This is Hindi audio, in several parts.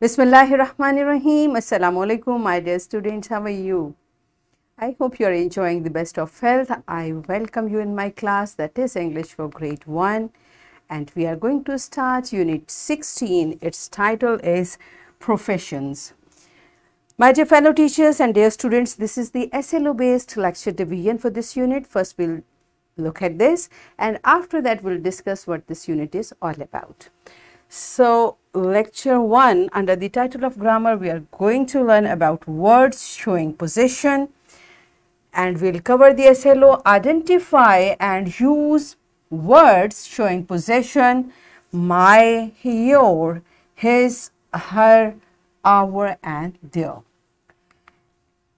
Bismillahirrahmanirrahim. Assalamu alaikum, my dear students. How are you? I hope you are enjoying the best of health. I welcome you in my class that is English for grade 1 and we are going to start unit 16. Its title is Professions. My dear fellow teachers and dear students, this is the SLO based lecture division for this unit. First we'll look at this and after that we'll discuss what this unit is all about. So lecture 1 under the title of grammar we are going to learn about words showing possession and we'll cover the SLO identify and use words showing possession my, your, his, her, our and their.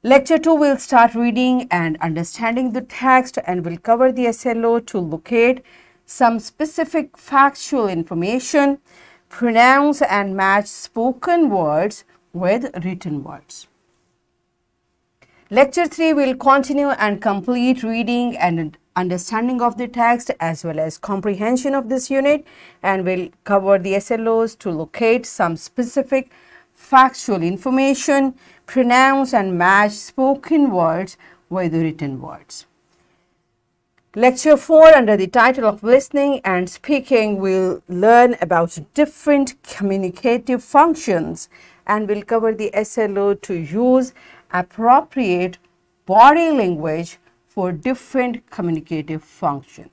Lecture 2 will start reading and understanding the text and we will cover the SLO to locate some specific factual information pronounce and match spoken words with written words. Lecture 3 will continue and complete reading and understanding of the text as well as comprehension of this unit and will cover the SLOs to locate some specific factual information, pronounce and match spoken words with written words. Lecture 4 under the title of Listening and Speaking will learn about different communicative functions and will cover the SLO to use appropriate body language for different communicative functions.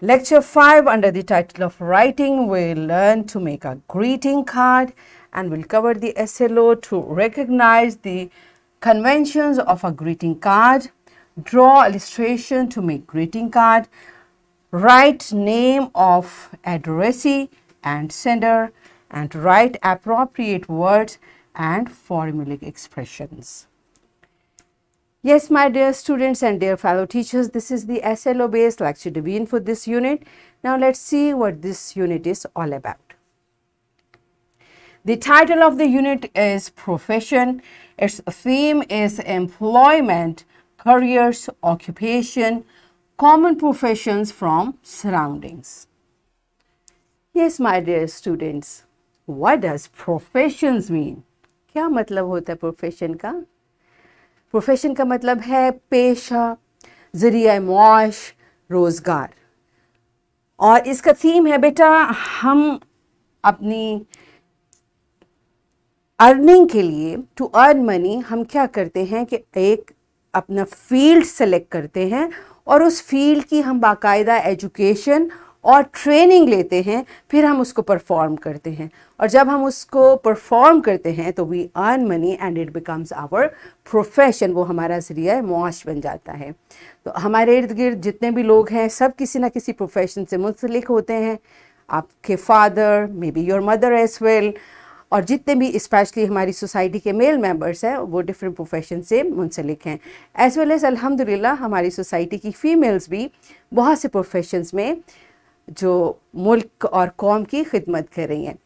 Lecture 5 under the title of Writing will learn to make a greeting card and will cover the SLO to recognize the conventions of a greeting card draw illustration to make greeting card, write name of addressee and sender and write appropriate words and formulaic expressions. Yes, my dear students and dear fellow teachers, this is the SLO based lecture in for this unit. Now let's see what this unit is all about. The title of the unit is profession. Its theme is employment careers, occupation, common professions from surroundings. Yes, my dear students, what does professions mean? क्या मतलब होता है profession का प्रोफेशन का मतलब है पेशा ज़रिया मुआश रोज़गार और इसका थीम है बेटा हम अपनी अर्निंग के लिए टू अर्न मनी हम क्या करते हैं कि एक अपना फील्ड सेलेक्ट करते हैं और उस फील्ड की हम बाकायदा एजुकेशन और ट्रेनिंग लेते हैं फिर हम उसको परफॉर्म करते हैं और जब हम उसको परफॉर्म करते हैं तो we earn money and it becomes our profession वो हमारा जरिया मुआश बन जाता है तो हमारे इर्द गिर्द जितने भी लोग हैं सब किसी ना किसी प्रोफेशन से मुंसलिक होते हैं आपके father may be your mother as well और जितने भी स्पेशली हमारी सोसाइटी के मेल मेंबर्स हैं वो डिफरेंट प्रोफेशन से मुंसलिक हैं एज़ वेल एज़ अलहमदिल्ला हमारी सोसाइटी की फ़ीमेल्स भी बहुत से प्रोफेशंस में जो मुल्क और कौम की खिदमत कर रही हैं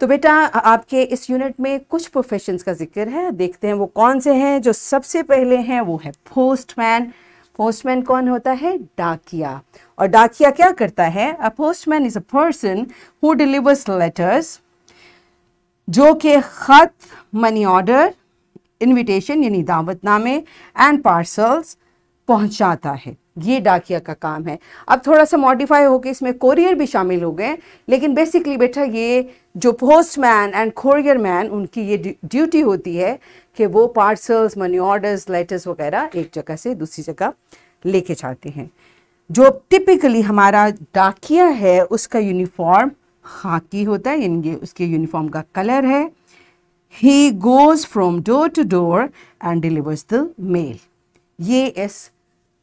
तो बेटा आपके इस यूनिट में कुछ प्रोफेशंस का जिक्र है देखते हैं वो कौन से हैं जो सबसे पहले हैं वो है पोस्टमैन पोस्टमैन कौन होता है डाकिया और डाकिया क्या करता है a postman is a person who delivers letters जो कि ख़त मनी ऑर्डर इनविटेशन यानी दावतनामे एंड पार्सल्स पहुंचाता है ये डाकिया का काम है अब थोड़ा सा मॉडिफाई होकर इसमें कोरियर भी शामिल हो गए लेकिन बेसिकली बेटा ये जो पोस्टमैन एंड कोरियर मैन उनकी ये ड्यूटी होती है कि वो पार्सल्स मनी ऑर्डर्स लेटर्स वगैरह एक जगह से दूसरी जगह लेके जाते हैं जो टिपिकली हमारा डाकिया है उसका यूनिफॉर्म खाकी होता है इनके उसके यूनिफॉर्म का कलर है he goes from door to door and delivers the mail ये इस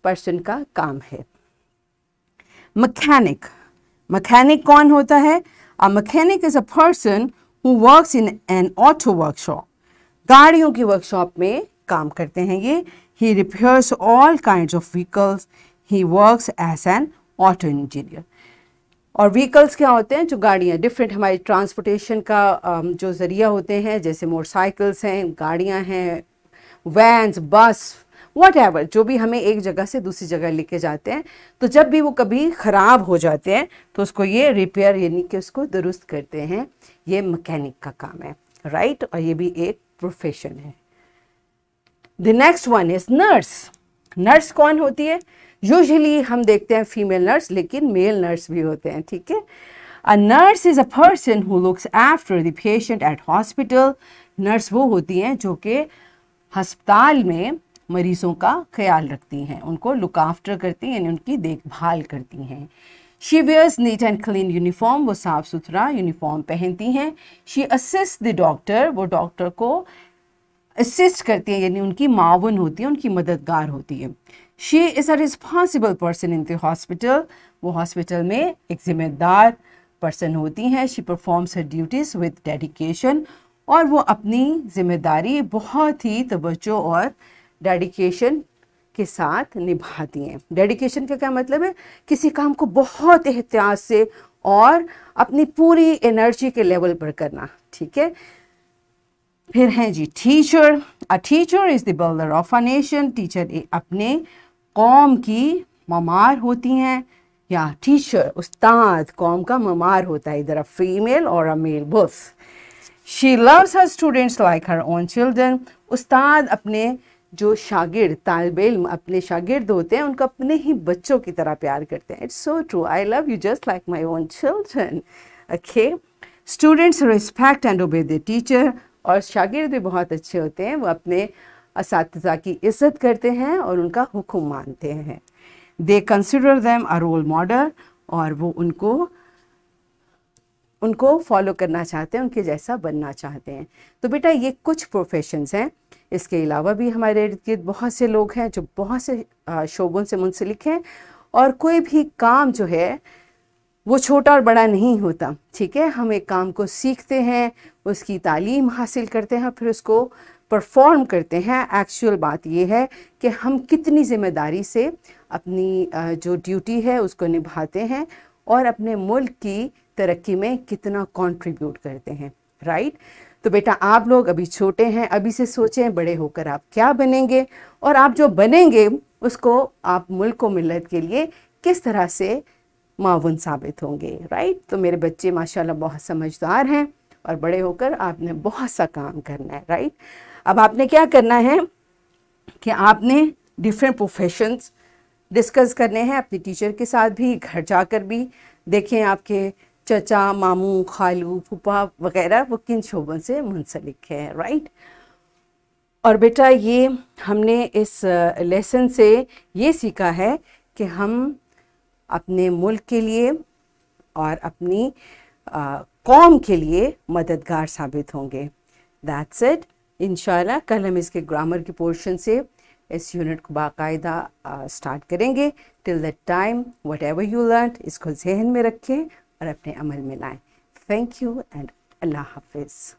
पर्सन का काम है मकैनिक मकैनिक कौन होता है a mechanic is a person who works in an auto workshop गाड़ियों की वर्कशॉप में काम करते हैं ये he repairs all kind of vehicles he works as an auto engineer और व्हीकल्स क्या होते हैं जो गाड़ियाँ डिफरेंट हमारी ट्रांसपोर्टेशन का um, जो ज़रिया होते हैं जैसे मोटरसाइकिल्स हैं गाड़ियाँ हैं वैन्स बस वट एवर जो भी हमें एक जगह से दूसरी जगह लेके जाते हैं तो जब भी वो कभी ख़राब हो जाते हैं तो उसको ये रिपेयर यानी कि उसको दुरुस्त करते हैं ये मकैनिक का काम है राइट और ये भी एक प्रोफेशन है the next one is nurse nurse कौन होती है यूजली हम देखते हैं फीमेल नर्स लेकिन मेल नर्स भी होते हैं ठीक है a nurse is a person who looks after the patient at hospital nurse वो होती हैं जो कि हस्पताल में मरीजों का ख्याल रखती हैं उनको लुक आफ्टर करती हैं यानी उनकी देखभाल करती हैं she wears neat and clean uniform वो साफ़ सुथरा यूनिफॉर्म पहनती हैं शी असिस्ट द डॉक्टर वो डॉक्टर को असिस्ट करती हैं यानी उनकी मावन होती है उनकी मददगार होती है she is a responsible person in the hospital वो हॉस्पिटल में एक ज़िम्मेदार पर्सन होती हैं she performs her duties with dedication और वो अपनी ज़िम्मेदारी बहुत ही तवज्जो और डेडिकेशन के साथ निभाती हैं डेडिकेशन का क्या मतलब है किसी काम को बहुत एहतियात से और अपनी पूरी एनर्जी के लेवल पर करना ठीक है फिर हैं जी teacher a teacher is the builder of a nation teacher अपने कौम की ममार होती हैं या टीचर उस्ताद कौम का ममार होता है इधर अ फीमेल और अ मेल बुफ she loves her students like her own children उस्ताद अपने जो शागिर्द तालब इम अपने शागिर्द होते हैं उनको अपने ही बच्चों की तरह प्यार करते हैं it's so true I love you just like my own children okay students respect and obey the teacher और शागिर्द भी बहुत अच्छे होते हैं वो अपने इस की इज्जत करते हैं और उनका हुक्म मानते हैं they consider them a role model और वो उनको उनको फॉलो करना चाहते हैं उनके जैसा बनना चाहते हैं तो बेटा ये कुछ प्रोफेशंस हैं इसके अलावा भी हमारे इर्द गिर्द बहुत से लोग हैं जो बहुत से शोबों से मुंसलिक हैं और कोई भी काम जो है वो छोटा और बड़ा नहीं होता ठीक है हम एक काम को सीखते हैं उसकी तालीम हासिल करते हैं फिर उसको परफॉर्म करते हैं एक्चुअल बात यह है कि हम कितनी ज़िम्मेदारी से अपनी जो ड्यूटी है उसको निभाते हैं और अपने मुल्क की तरक्की में कितना कंट्रीब्यूट करते हैं राइट तो बेटा आप लोग अभी छोटे हैं अभी से सोचें बड़े होकर आप क्या बनेंगे और आप जो बनेंगे उसको आप मुल्क व मिलत के लिए किस तरह से मावन साबित होंगे राइट तो मेरे बच्चे माशाल्लाह बहुत समझदार हैं और बड़े होकर आपने बहुत सा काम करना है राइट अब आपने क्या करना है कि आपने डिफरेंट प्रोफेशंस डिस्कस करने हैं अपने टीचर के साथ भी घर जाकर भी देखें आपके चचा मामू खालू फूफा वगैरह वो किन शोबों से मुंसलिक है राइट और बेटा ये हमने इस लेसन से ये सीखा है कि हम अपने मुल्क के लिए और अपनी आ, कौम के लिए मददगार साबित होंगे दैट्स इट इनशाला कल हम इसके ग्रामर के पोर्शन से इस यूनिट को बाकायदा स्टार्ट करेंगे till the time whatever you learn इसको जहन में रखें और अपने अमल में लाएं थैंक यू एंड अल्लाह हाफिज़